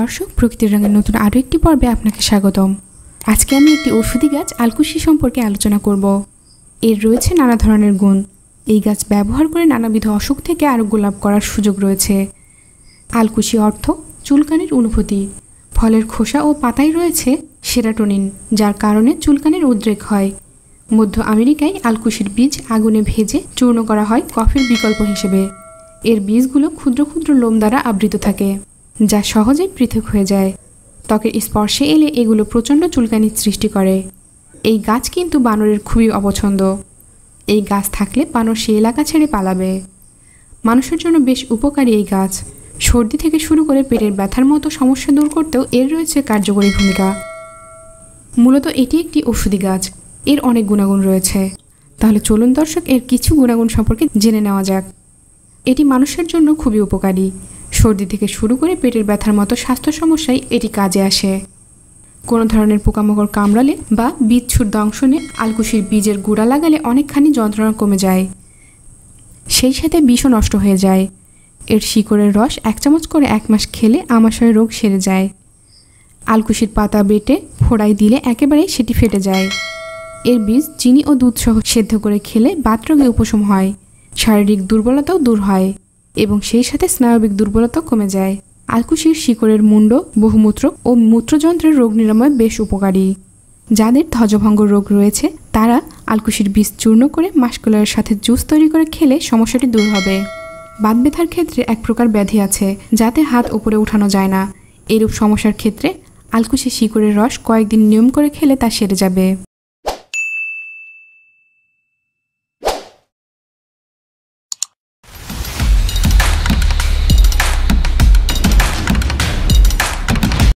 দর্শক প্রকৃতির রঙের নতুন আরও একটি পর্বে আপনাকে স্বাগতম আজকে আমি একটি ওষুধি গাছ আলকুশি সম্পর্কে আলোচনা করব এর রয়েছে নানা ধরনের গুণ এই গাছ ব্যবহার করে নানাবিধ অসুখ থেকে আরোগ্য লাভ করার সুযোগ রয়েছে আলকুশি অর্থ চুলকানির অনুভূতি ফলের খোসা ও পাতায় রয়েছে সেরাটোনিন যার কারণে চুলকানির উদ্রেক হয় মধ্য আমেরিকায় আলকুশির বীজ আগুনে ভেজে চূর্ণ করা হয় কফির বিকল্প হিসেবে এর বীজগুলো ক্ষুদ্র ক্ষুদ্র লোম দ্বারা আবৃত থাকে যা সহজেই পৃথক হয়ে যায় ত্বকের স্পর্শে এলে এগুলো প্রচণ্ড চুলকানির সৃষ্টি করে এই গাছ কিন্তু বানরের খুবই অপছন্দ এই গাছ থাকলে বানর সে এলাকা ছেড়ে পালাবে মানুষের জন্য বেশ উপকারী এই গাছ সর্দি থেকে শুরু করে পেটের ব্যথার মতো সমস্যা দূর করতেও এর রয়েছে কার্যকরী ভূমিকা মূলত এটি একটি ওষুধি গাছ এর অনেক গুণাগুণ রয়েছে তাহলে চলুন দর্শক এর কিছু গুণাগুণ সম্পর্কে জেনে নেওয়া যাক এটি মানুষের জন্য খুবই উপকারী সর্দি থেকে শুরু করে পেটের ব্যথার মতো স্বাস্থ্য সমস্যায় এটি কাজে আসে কোনো ধরনের পোকামাকড় কামড়ালে বা বিচ্ছুর দংশনে আলকুশির বীজের গুঁড়া লাগালে অনেকখানি যন্ত্রণা কমে যায় সেই সাথে বিষও নষ্ট হয়ে যায় এর শিকড়ের রস এক চামচ করে এক মাস খেলে আমাশয় রোগ সেরে যায় আলকুশির পাতা বেটে ফোড়াই দিলে একেবারেই সেটি ফেটে যায় এর বীজ চিনি ও দুধ সহ সেদ্ধ করে খেলে বাতরোগে উপশম হয় শারীরিক দুর্বলতাও দূর হয় এবং সেই সাথে স্নায়বিক দুর্বলতা কমে যায় আলকুশির শিকড়ের মুন্ড বহুমূত্র ও মূত্রযন্ত্রের রোগ নিরাময় বেশ উপকারী যাদের ধ্বজভঙ্গ রোগ রয়েছে তারা আলকুশির বীজ চূর্ণ করে মাসকুলারের সাথে জুস তৈরি করে খেলে সমস্যাটি দূর হবে বাত ব্যথার ক্ষেত্রে এক প্রকার ব্যাধি আছে যাতে হাত উপরে উঠানো যায় না এরূপ সমস্যার ক্ষেত্রে আলকুশি শিকড়ের রস কয়েকদিন নিয়ম করে খেলে তা সেরে যাবে